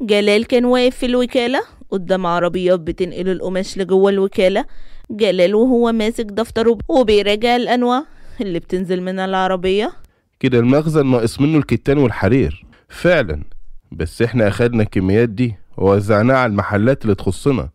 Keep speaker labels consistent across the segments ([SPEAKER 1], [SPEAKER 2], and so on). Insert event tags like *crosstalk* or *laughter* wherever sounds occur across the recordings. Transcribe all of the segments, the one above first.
[SPEAKER 1] جلال كان واقف في الوكالة قدام عربيات بتنقل القماش لجوه الوكالة جلال وهو ماسك دفتره وبيراجع الأنواع اللي بتنزل من العربية
[SPEAKER 2] كده المخزن ناقص منه الكتان والحرير فعلا بس احنا اخدنا الكميات دي ووزعناها على المحلات اللي تخصنا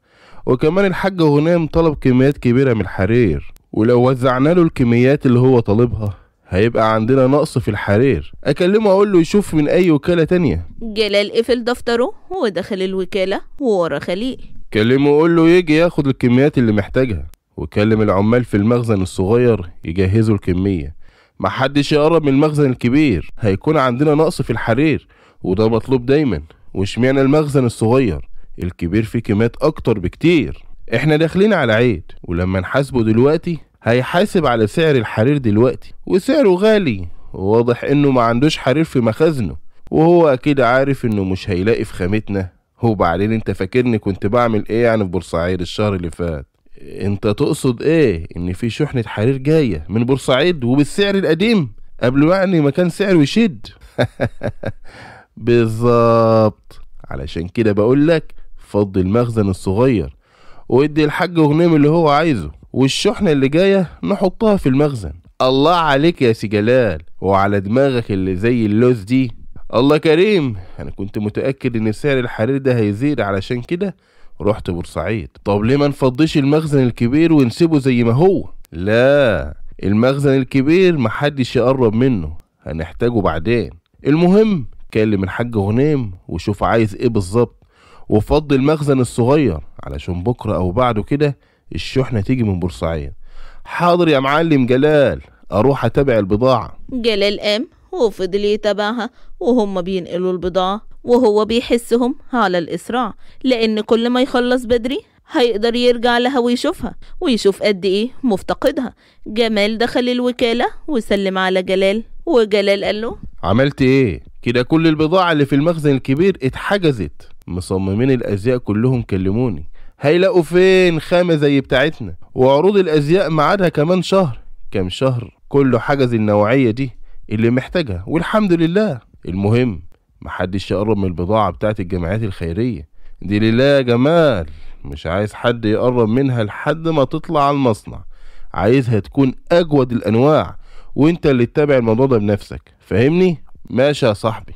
[SPEAKER 2] وكمان الحاج غنام طلب كميات كبيرة من الحرير ولو وزعنا له الكميات اللي هو طالبها هيبقى عندنا نقص في الحرير اكلمه اقول له يشوف من اي وكاله تانية
[SPEAKER 1] جلال قفل دفتره ودخل الوكاله وورا خليل
[SPEAKER 2] كلمه وقول له يجي ياخد الكميات اللي محتاجها وكلم العمال في المخزن الصغير يجهزوا الكميه محدش يقرب من المخزن الكبير هيكون عندنا نقص في الحرير وده مطلوب دايما واشمعنى المخزن الصغير الكبير فيه كميات اكتر بكتير احنا داخلين على عيد ولما نحاسبه دلوقتي هيحاسب على سعر الحرير دلوقتي وسعره غالي وواضح انه ما عندوش حرير في مخازنه وهو اكيد عارف انه مش هيلاقي في خامتنا وبعدين انت فاكرني كنت بعمل ايه يعني في بورسعيد الشهر اللي فات انت تقصد ايه ان في شحنة حرير جاية من بورسعيد وبالسعر القديم قبل يعني ما كان سعره يشد *laughs* بالظبط علشان كده بقول لك فضي المخزن الصغير وادي الحاج غنيم اللي هو عايزه والشحنة اللي جاية نحطها في المخزن الله عليك يا سي جلال وعلى دماغك اللي زي اللوز دي الله كريم انا كنت متأكد ان سعر الحرير ده هيزيد علشان كده رحت بورسعيد طب ليه ما نفضيش المخزن الكبير ونسيبه زي ما هو لا المخزن الكبير محدش يقرب منه هنحتاجه بعدين المهم كلم الحاج غنيم وشوف عايز ايه بالظبط وفض المخزن الصغير علشان بكرة او بعده كده الشحنة تيجي من بورسعيد حاضر يا معلم جلال أروح أتابع البضاعة
[SPEAKER 1] جلال قام وفضل يتابعها وهم بينقلوا البضاعة وهو بيحسهم على الإسراع لأن كل ما يخلص بدري هيقدر يرجع لها ويشوفها ويشوف قد إيه مفتقدها جمال دخل الوكالة وسلم على جلال وجلال قال له
[SPEAKER 2] عملت إيه؟ كده كل البضاعة اللي في المخزن الكبير اتحجزت مصممين الأزياء كلهم كلموني هيلاقوا فين خامة زي بتاعتنا وعروض الأزياء معادها كمان شهر كام شهر كله حجز النوعية دي اللي محتاجها والحمد لله المهم محدش يقرب من البضاعة بتاعت الجمعيات الخيرية دي لله يا جمال مش عايز حد يقرب منها لحد ما تطلع على المصنع عايزها تكون أجود الأنواع وانت اللي تتابع الموضوع ده بنفسك فاهمني ماشي يا صاحبي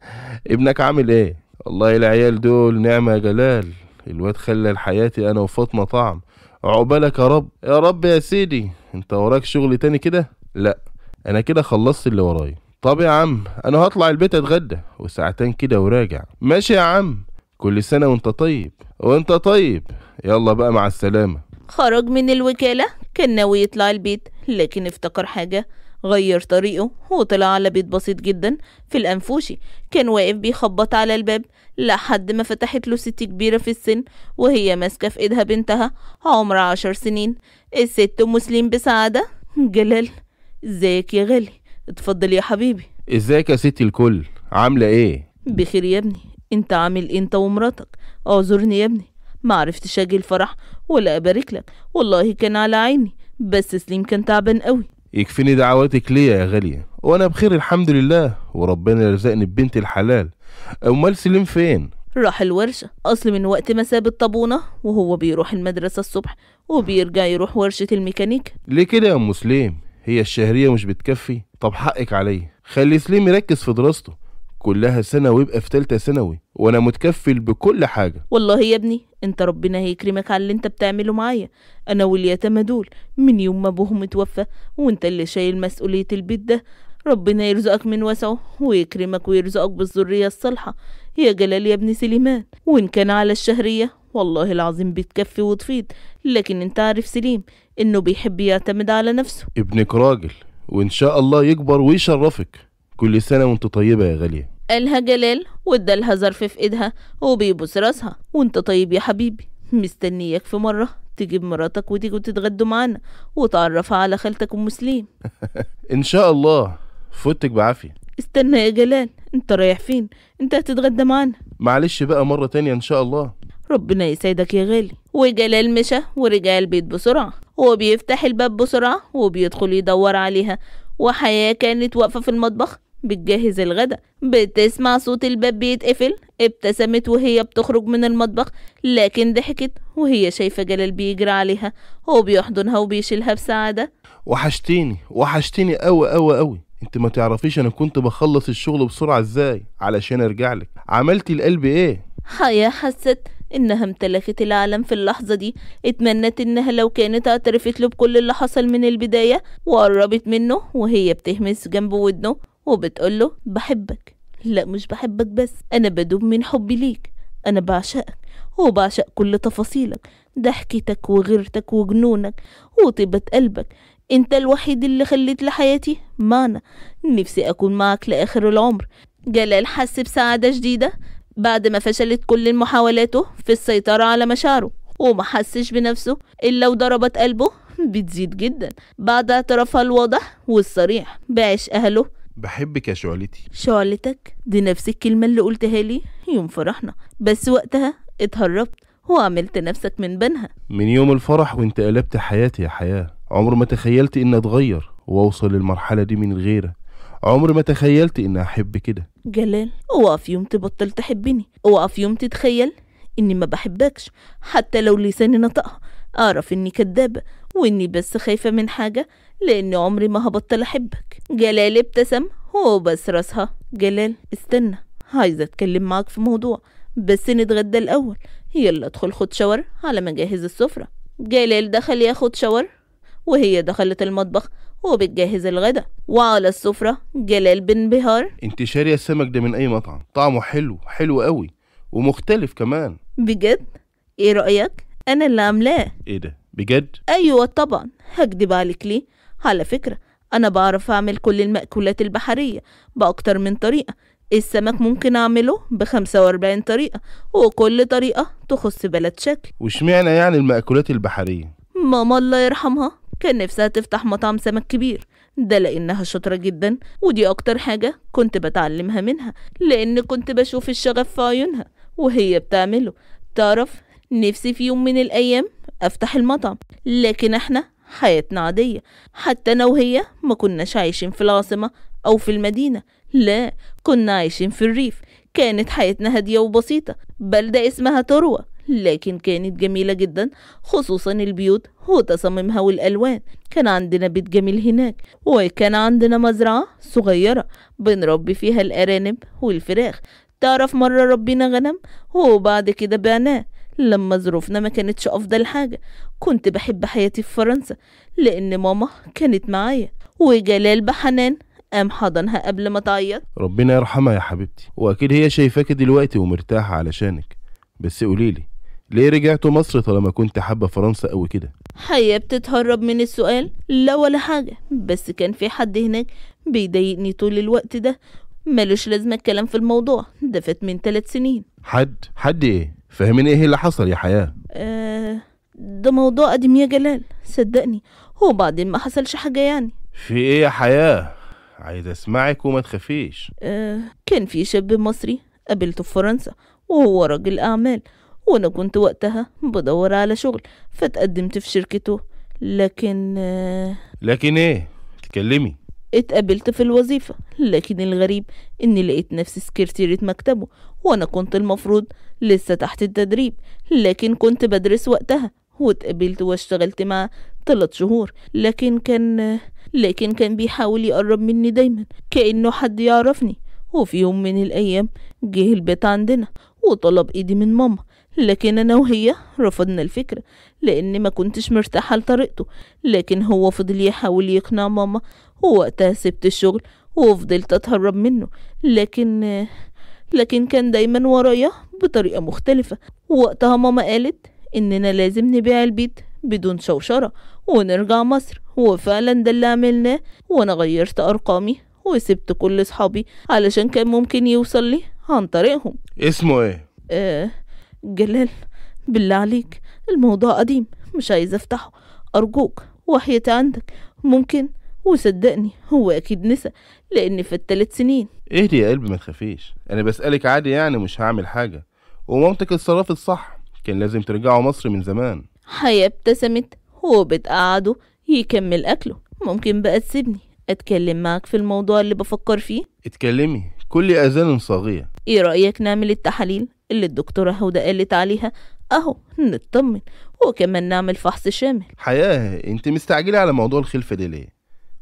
[SPEAKER 2] *laughs* ابنك عامل ايه والله العيال دول نعمة يا جلال الواد خلى لحياتي انا وفاطمه طعم عقبالك يا رب يا رب يا سيدي انت وراك شغل تاني كده لا انا كده خلصت اللي ورايا طب يا عم انا هطلع البيت اتغدى وساعتين كده وراجع ماشي يا عم كل سنه وانت طيب وانت طيب يلا بقى مع السلامه
[SPEAKER 1] خرج من الوكاله كان ناوي يطلع البيت لكن افتكر حاجه غير طريقه وطلع على بيت بسيط جدا في الأنفوشي كان واقف بيخبط على الباب لحد ما فتحت له ست كبيرة في السن وهي ماسكة في إيدها بنتها عمرها عشر سنين الست أم مسلم بسعادة جلال ازيك يا غالي اتفضل يا حبيبي
[SPEAKER 2] ازيك يا ستي الكل عاملة ايه
[SPEAKER 1] بخير يا ابني انت عامل إيه انت ومراتك اعذرني يا ابني معرفتش اجي الفرح ولا ابارك لك والله كان على عيني بس سليم كان تعبان قوي
[SPEAKER 2] يكفيني دعواتك ليا يا غالية وأنا بخير الحمد لله وربنا رزقني ببنت الحلال أمال سليم فين؟
[SPEAKER 1] راح الورشة أصل من وقت ما ساب الطابونة وهو بيروح المدرسة الصبح وبيرجع يروح ورشة الميكانيك
[SPEAKER 2] ليه كده يا أم سليم؟ هي الشهرية مش بتكفي؟ طب حقك عليا خلي سليم يركز في دراسته كلها سنة ويبقى في تالتة ثانوي وانا متكفل بكل حاجة
[SPEAKER 1] والله يا ابني انت ربنا هيكرمك على اللي انت بتعمله معايا انا واليتامى دول من يوم ما ابوهم اتوفى وانت اللي شايل مسؤولية البيت ده ربنا يرزقك من وسعه ويكرمك ويرزقك بالذرية الصالحة يا جلال يا ابن سليمان وإن كان على الشهرية والله العظيم بتكفي وتفيض لكن انت عارف سليم انه بيحب يعتمد على نفسه
[SPEAKER 2] ابنك راجل وان شاء الله يكبر ويشرفك كل سنة وانت طيبة يا غالية
[SPEAKER 1] قالها جلال وادالها ظرف في ايدها وبيبوس راسها وانت طيب يا حبيبي مستنيك في مرة تجيب مراتك وتيجوا تتغدوا معانا وتعرفها على خالتك ام سليم
[SPEAKER 2] *laughs* ان شاء الله فوتك بعافية
[SPEAKER 1] استنى يا جلال انت رايح فين انت هتتغدى معانا
[SPEAKER 2] معلش بقى مرة تانية ان شاء الله
[SPEAKER 1] ربنا يسعدك يا غالي وجلال مشى ورجع البيت بسرعة وبيفتح الباب بسرعة وبيدخل يدور عليها وحياة كانت واقفة في المطبخ بتجهز الغدا بتسمع صوت الباب بيتقفل ابتسمت وهي بتخرج من المطبخ لكن ضحكت وهي شايفة جلال بيجري عليها هو بيحضنها وبيشيلها بسعادة
[SPEAKER 2] وحشتيني وحشتيني قوي قوي قوي انت ما تعرفيش انا كنت بخلص الشغل بسرعة ازاي علشان ارجع لك عملتي القلب ايه
[SPEAKER 1] هيا حست إنها امتلكت العالم في اللحظة دي اتمنت إنها لو كانت اعترفت له بكل اللي حصل من البداية وقربت منه وهي بتهمس جنب ودنه وبتقوله بحبك لا مش بحبك بس أنا بدوب من حبي ليك أنا بعشقك وبعشق كل تفاصيلك ضحكتك وغيرتك وجنونك وطيبة قلبك انت الوحيد اللي خليت لحياتي معنى نفسي اكون معك لاخر العمر جلال حس بسعادة شديدة بعد ما فشلت كل محاولاته في السيطرة على مشاعره وما حسش بنفسه إلا وضربت قلبه بتزيد جدا بعد اعترافها الواضح والصريح بعش أهله
[SPEAKER 2] بحبك يا شعلتي
[SPEAKER 1] شعلتك دي نفس الكلمة اللي قلتها لي يوم فرحنا بس وقتها اتهربت وعملت نفسك من بنها
[SPEAKER 2] من يوم الفرح وانت قلبت حياتي يا حياة عمر ما تخيلت اني اتغير واوصل للمرحلة دي من غيرك عمر ما تخيلت اني احب كده
[SPEAKER 1] جلال اوعى في يوم تبطل تحبني اوعى في يوم تتخيل اني ما بحبكش حتى لو لساني نطقها اعرف اني كدابة واني بس خايفة من حاجة لأن عمري ما هبطل أحبك جلال ابتسم وبس راسها جلال استنى عايزة أتكلم معاك في موضوع بس نتغدى الأول يلا ادخل خد شاور على ما أجهز السفرة جلال دخل ياخد شاور وهي دخلت المطبخ وبتجهز الغدا وعلى السفرة جلال بانبهار
[SPEAKER 2] انت شارية السمك ده من أي مطعم طعمه حلو حلو قوي ومختلف كمان
[SPEAKER 1] بجد؟ ايه رأيك؟ أنا اللي عاملاه
[SPEAKER 2] ايه ده؟ بجد؟
[SPEAKER 1] أيوة طبعا هكدب عليك ليه؟ على فكرة أنا بعرف أعمل كل المأكولات البحرية بأكتر من طريقة السمك ممكن أعمله بخمسة وأربعين طريقة وكل طريقة تخص بلد شكل
[SPEAKER 2] وشمعنا يعني المأكولات البحرية
[SPEAKER 1] ماما الله يرحمها كان نفسها تفتح مطعم سمك كبير ده لأنها شاطرة جدا ودي أكتر حاجة كنت بتعلمها منها لأن كنت بشوف الشغف في عيونها وهي بتعمله تعرف نفسي في يوم من الأيام أفتح المطعم لكن إحنا حياتنا عادية حتى أنا وهي ما كناش عايشين في العاصمة أو في المدينة لا كنا عايشين في الريف كانت حياتنا هادية وبسيطة بلدة اسمها تروة لكن كانت جميلة جدا خصوصا البيوت وتصاميمها والألوان كان عندنا بيت جميل هناك وكان عندنا مزرعة صغيرة بنربي فيها الأرانب والفراخ تعرف مرة ربينا غنم وبعد كده بعناه لما ظروفنا ما كانتش أفضل حاجة كنت بحب حياتي في فرنسا لأن ماما كانت معايا وجلال بحنان قام حضنها قبل ما تعيط
[SPEAKER 2] ربنا يرحمها يا حبيبتي وأكيد هي شايفاك دلوقتي ومرتاحة علشانك بس قوليلي ليه رجعتوا مصر طالما كنت حابة فرنسا أوي كده
[SPEAKER 1] حياة بتتهرب من السؤال لا ولا حاجة بس كان في حد هناك بيضايقني طول الوقت ده ملوش لازمة الكلام في الموضوع ده فات من ثلاث سنين
[SPEAKER 2] حد حد ايه فاهمين ايه اللي حصل يا حياه
[SPEAKER 1] آه ده موضوع قديم يا جلال صدقني هو بعدين ما حصلش حاجه يعني
[SPEAKER 2] في ايه يا حياه عايز اسمعك وما تخافيش
[SPEAKER 1] آه كان في شاب مصري قابلته في فرنسا وهو راجل اعمال وانا كنت وقتها بدور على شغل فتقدمت في شركته لكن آه
[SPEAKER 2] لكن ايه اتكلمي
[SPEAKER 1] اتقابلت في الوظيفة لكن الغريب اني لقيت نفسي سكرتيرة مكتبه وأنا كنت المفروض لسه تحت التدريب لكن كنت بدرس وقتها واتقبلت واشتغلت مع ثلاث شهور لكن كان لكن كان بيحاول يقرب مني دايما كأنه حد يعرفني وفي يوم من الأيام جه البيت عندنا وطلب إيدي من ماما لكن أنا وهي رفضنا الفكرة لأن ما كنتش مرتاحة لطريقته لكن هو فضل يحاول يقنع ماما ووقتها سبت الشغل وفضلت أتهرب منه لكن لكن كان دايما ورايا بطريقة مختلفة ووقتها ماما قالت إننا لازم نبيع البيت بدون شوشرة ونرجع مصر وفعلا ده اللي عملناه وأنا غيرت أرقامي وسبت كل صحابي علشان كان ممكن يوصل لي عن طريقهم
[SPEAKER 2] اسمه ايه؟
[SPEAKER 1] آه جلال بالله عليك الموضوع قديم مش عايز افتحه أرجوك وحياتي عندك ممكن وصدقني هو أكيد نسى لأني في الثلاث سنين
[SPEAKER 2] ايه دي يا قلبي ما تخافيش أنا بسألك عادي يعني مش هعمل حاجة ومامتك اتصرفت صح كان لازم ترجعوا مصر من زمان
[SPEAKER 1] حياة ابتسمت وبتقعده يكمل أكله ممكن بقى تسيبني أتكلم معك في الموضوع اللي بفكر فيه
[SPEAKER 2] اتكلمي كل أذان صاغية
[SPEAKER 1] إيه رأيك نعمل التحاليل اللي الدكتورة هدى قالت عليها أهو نطمن وكمان نعمل فحص شامل
[SPEAKER 2] حياة انت مستعجلة على موضوع الخلفة ده ليه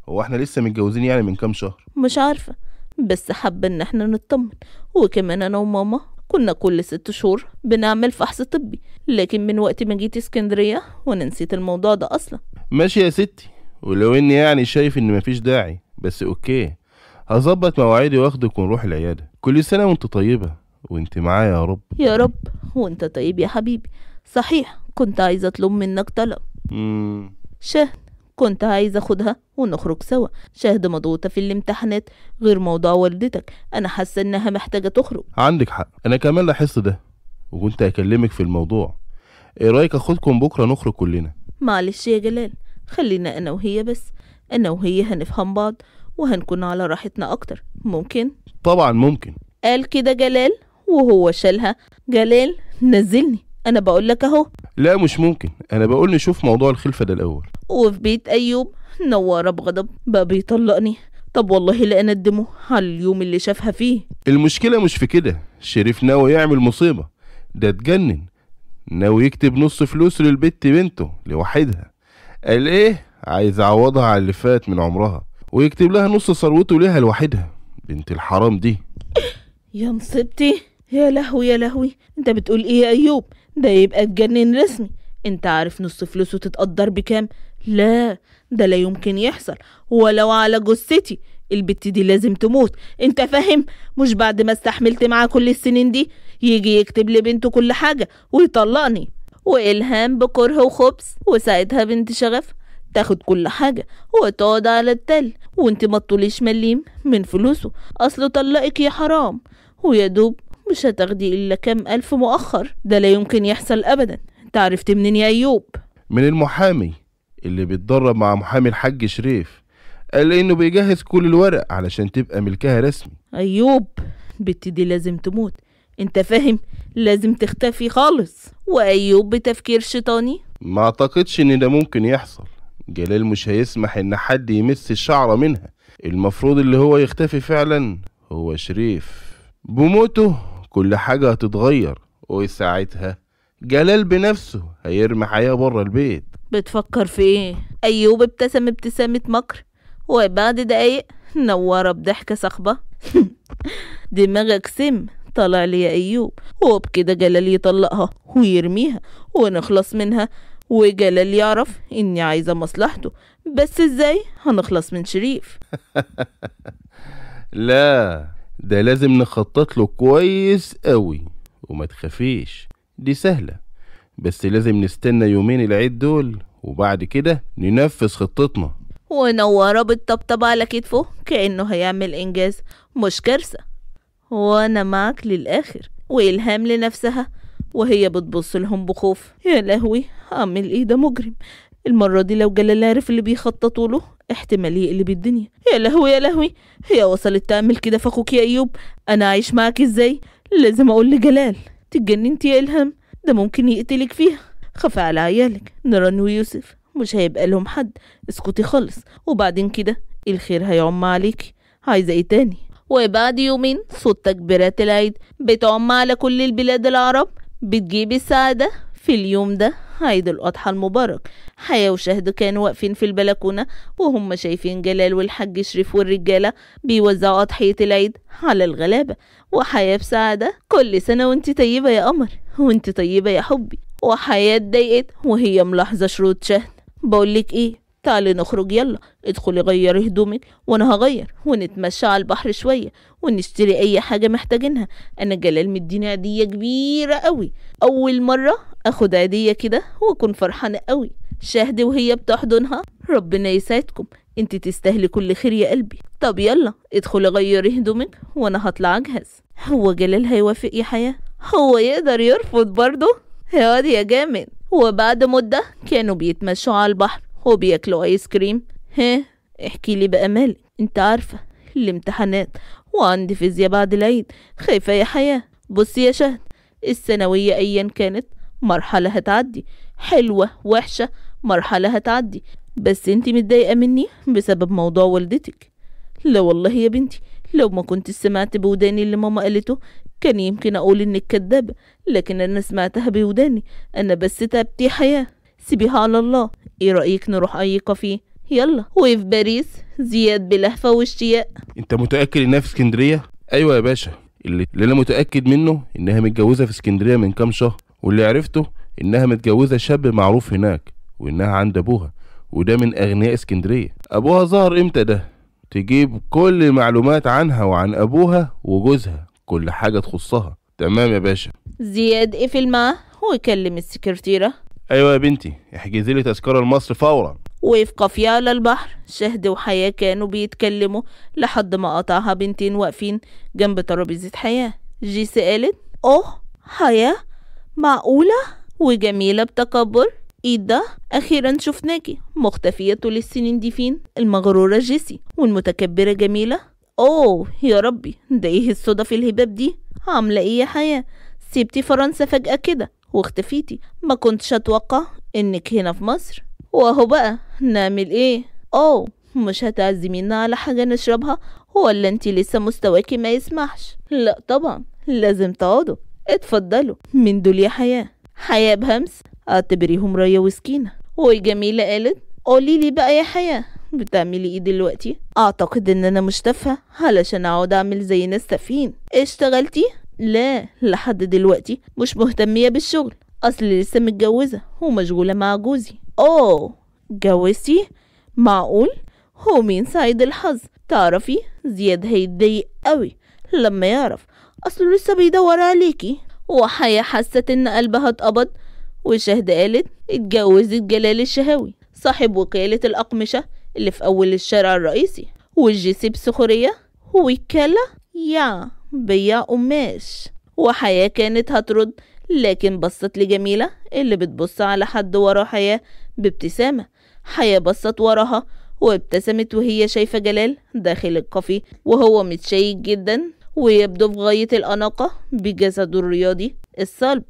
[SPEAKER 2] هو احنا لسه متجوزين يعني من كام شهر
[SPEAKER 1] مش عارفة بس حابة ان احنا نطمن وكمان انا وماما كنا كل ست شهور بنعمل فحص طبي لكن من وقت ما جيت اسكندرية وانا نسيت الموضوع ده اصلا
[SPEAKER 2] ماشي يا ستي ولو اني يعني شايف ان مفيش داعي بس اوكي هظبط مواعيدي واخدك ونروح العيادة كل سنة وانت طيبة وانت معايا يا رب
[SPEAKER 1] يا رب وانت طيب يا حبيبي صحيح كنت عايزة اطلب منك طلب شهد كنت عايز اخدها ونخرج سوا شاهد مضغوطة في الامتحانات غير موضوع والدتك انا حاسة انها محتاجة تخرج
[SPEAKER 2] عندك حق انا كمان لاحظت ده وكنت هكلمك في الموضوع ايه رايك اخدكم بكرة نخرج كلنا
[SPEAKER 1] معلش يا جلال خلينا انا وهي بس انا وهي هنفهم بعض وهنكون على راحتنا اكتر ممكن
[SPEAKER 2] طبعا ممكن
[SPEAKER 1] قال كده جلال وهو شالها جلال نزلني انا بقول لك اهو
[SPEAKER 2] لا مش ممكن انا بقول نشوف موضوع الخلفه ده الاول
[SPEAKER 1] وفي بيت ايوب نواره بغضب بقى بيطلقني طب والله لا اندمه على اليوم اللي شافها فيه
[SPEAKER 2] المشكله مش في كده شريف ناوي يعمل مصيبه ده اتجنن ناوي يكتب نص فلوسه للبت بنته لوحدها قال ايه عايز اعوضها على اللي فات من عمرها ويكتب لها نص ثروته ليها لوحدها بنت الحرام دي
[SPEAKER 1] يا نصيبتي يا لهوي يا لهوي انت بتقول ايه يا ايوب ده يبقى اتجنن رسمي انت عارف نص فلوسه تتقدر بكام لا ده لا يمكن يحصل ولو على جثتي البت دي لازم تموت انت فاهم مش بعد ما استحملت معاه كل السنين دي يجي يكتب لبنته كل حاجة ويطلقني وإلهام بكره وخبز وساعتها بنت شغف تاخد كل حاجة وتقعد على التل وانت ما تطوليش مليم من فلوسه أصله طلقك يا حرام ويا دوب مش هتاخدي إلا كام ألف مؤخر ده لا يمكن يحصل أبدا أنت عرفت منين يا أيوب؟
[SPEAKER 2] من المحامي اللي بيتدرب مع محامي الحاج شريف قال إنه بيجهز كل الورق علشان تبقى ملكها رسمي
[SPEAKER 1] أيوب البت دي لازم تموت انت فاهم لازم تختفي خالص وايوب بتفكير شيطاني
[SPEAKER 2] ما اعتقدش ان ده ممكن يحصل جلال مش هيسمح ان حد يمس الشعره منها المفروض اللي هو يختفي فعلا هو شريف بموته كل حاجة هتتغير وساعتها جلال بنفسه هيرمي حياة بره البيت
[SPEAKER 1] بتفكر في ايه؟ أيوب ابتسم ابتسامة مكر وبعد دقايق نورة بضحكة صاخبة *laughs* دماغك سم طلع لي يا أيوب وبكده جلال يطلقها ويرميها ونخلص منها وجلال يعرف إني عايزة مصلحته بس إزاي هنخلص من شريف
[SPEAKER 2] *laughs* لا ده لازم نخطط له كويس قوي وما تخافيش دي سهلة بس لازم نستنى يومين العيد دول وبعد كده ننفذ خطتنا
[SPEAKER 1] ونورة بالطبطب على كتفه كأنه هيعمل إنجاز مش كارثة وأنا معك للآخر وإلهام لنفسها وهي بتبص لهم بخوف يا لهوي أعمل إيه ده مجرم المرة دي لو جلال عرف اللي بيخططوا له احتمال يقلب الدنيا يا لهوي يا لهوي هي وصلت تعمل كده في اخوك يا ايوب انا عايش معاك ازاي لازم اقول لجلال تتجننت يا الهام ده ممكن يقتلك فيها خف على عيالك نران ويوسف مش هيبقى لهم حد اسكتي خالص وبعدين كده الخير هيعم عليك عايزه ايه تاني وبعد يومين صوت تكبيرات العيد بتعم على كل البلاد العرب بتجيب السعاده في اليوم ده عيد الأضحى المبارك حياة وشهد كانوا واقفين في البلكونة وهم شايفين جلال والحاج شريف والرجالة بيوزعوا أضحية العيد على الغلابة وحياة بسعادة كل سنة وانت طيبة يا قمر وانت طيبة يا حبي وحياة اتضايقت وهي ملاحظة شروط شهد بقولك ايه تعالي نخرج يلا ادخلي غيري هدومك وانا هغير ونتمشى على البحر شويه ونشتري اي حاجه محتاجينها انا جلال مديني هديه كبيره قوي اول مره اخد عيدية كده واكون فرحانة قوي شاهدي وهي بتحضنها ربنا يسعدكم انت تستاهلي كل خير يا قلبي طب يلا ادخلي غيري هدومك وانا هطلع اجهز هو جلال هيوافق يا حياة هو يقدر يرفض برضه يا واد يا جامد وبعد مدة كانوا بيتمشوا على البحر وبياكلوا ايس كريم ها احكي لي بقى انت عارفة الامتحانات وعندي فيزياء بعد العيد خايفة يا حياة بصي يا شهد الثانوية ايا كانت مرحلة هتعدي حلوة وحشة مرحلة هتعدي بس انت متضايقة مني بسبب موضوع والدتك لا والله يا بنتي لو ما كنت سمعت بوداني اللي ماما قالته كان يمكن اقول انك كدابة لكن انا سمعتها بوداني انا بس تعبتي حياة سيبيها على الله ايه رأيك نروح اي كافيه يلا وفي باريس زياد بلهفة واشتياق
[SPEAKER 2] انت متأكد انها في اسكندرية ايوه يا باشا اللي, اللي انا متأكد منه انها متجوزة في اسكندرية من كام شهر واللي عرفته إنها متجوزة شاب معروف هناك وإنها عند أبوها وده من أغنياء اسكندرية أبوها ظهر إمتى ده تجيب كل المعلومات عنها وعن أبوها وجوزها كل حاجة تخصها تمام يا باشا
[SPEAKER 1] زياد اقفل معاه وكلم السكرتيرة
[SPEAKER 2] أيوة يا بنتي احجزي لي تذكرة لمصر فورا
[SPEAKER 1] وفقا قافية على البحر شهد وحياة كانوا بيتكلموا لحد ما قطعها بنتين واقفين جنب ترابيزة حياة جيسي قالت أوه حياة معقولة وجميلة بتكبر ايه ده اخيرا شفناكي مختفية طول السنين دي فين المغرورة جيسي والمتكبرة جميلة اوه يا ربي ده ايه الصدف الهباب دي عاملة ايه يا حياة سيبتي فرنسا فجأة كده واختفيتي ما كنتش اتوقع انك هنا في مصر واهو بقى نعمل ايه اوه مش هتعزمينا على حاجة نشربها ولا انتي لسه مستواكي ما يسمحش لا طبعا لازم تقعدوا اتفضلوا من دول يا حياة حياة بهمس اعتبريهم ريا وسكينة وجميلة قالت قولي لي بقى يا حياة بتعملي ايه دلوقتي اعتقد ان انا مش تافهة علشان اقعد اعمل زي ناس تافهين اشتغلتي لا لحد دلوقتي مش مهتمية بالشغل اصل لسه متجوزة ومشغولة مع جوزي اوه اتجوزتي معقول هو مين سعيد الحظ تعرفي زياد هيتضايق قوي لما يعرف أصله لسه بيدور عليكي وحياة حست إن قلبها اتقبض وشهد قالت اتجوزت جلال الشهاوي صاحب وكالة الأقمشة اللي في أول الشارع الرئيسي والجيسي بسخرية وكالة يا بيا قماش وحياة كانت هترد لكن بصت لجميلة اللي بتبص على حد ورا حياة بابتسامة حياة بصت وراها وابتسمت وهي شايفة جلال داخل القفي وهو متشيك جدا ويبدو في غاية الأناقة بجسده الرياضي الصلب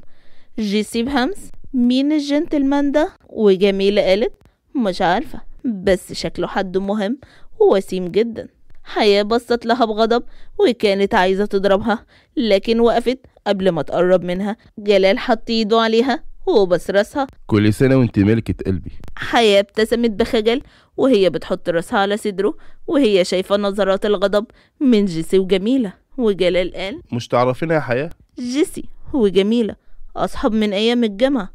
[SPEAKER 1] جيسي بهمس مين الجنتلمان ده وجميلة قالت مش عارفة بس شكله حد مهم ووسيم جدا حياة بصت لها بغضب وكانت عايزة تضربها لكن وقفت قبل ما تقرب منها جلال حط ايده عليها وبس راسها
[SPEAKER 2] كل سنة وانت ملكة قلبي
[SPEAKER 1] حياة ابتسمت بخجل وهي بتحط راسها على صدره وهي شايفة نظرات الغضب من جيسي وجميلة وجلال قال
[SPEAKER 2] مش تعرفينها يا حياة
[SPEAKER 1] جيسي وجميلة أصحاب من أيام الجامعة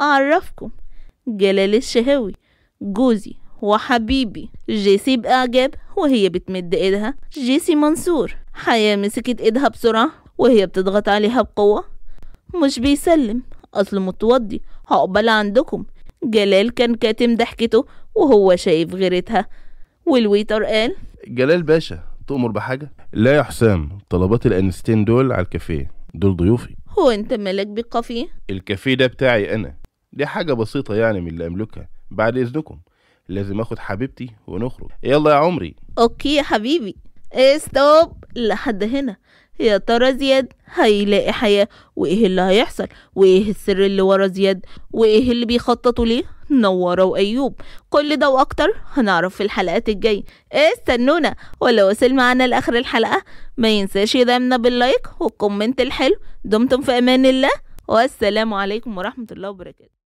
[SPEAKER 1] أعرفكم جلال الشهاوي جوزي وحبيبي جيسي بإعجاب وهي بتمد إيدها جيسي منصور حياة مسكت إيدها بسرعة وهي بتضغط عليها بقوة مش بيسلم أصل متوضي هقبل عندكم جلال كان كاتم ضحكته وهو شايف غيرتها والويتر قال
[SPEAKER 2] جلال باشا تؤمر بحاجة؟ لا يا حسام طلبات الأنستين دول على الكافيه دول ضيوفي
[SPEAKER 1] هو أنت مالك بالكافيه؟ الكافيه ده بتاعي أنا
[SPEAKER 2] دي حاجة بسيطة يعني من اللي أملكها بعد إذنكم لازم اخد حبيبتي
[SPEAKER 1] ونخرج يلا يا عمري اوكي يا حبيبي إيه ستوب لحد هنا يا ترى زياد هيلاقي حياة وإيه اللي هيحصل وإيه السر اللي ورا زياد وإيه اللي بيخططوا ليه نورة وأيوب كل ده وأكتر هنعرف في الحلقات الجاية استنونا ولو وصل معانا لآخر الحلقة ما ينساش يدعمنا باللايك والكومنت الحلو دمتم في أمان الله والسلام عليكم ورحمة الله وبركاته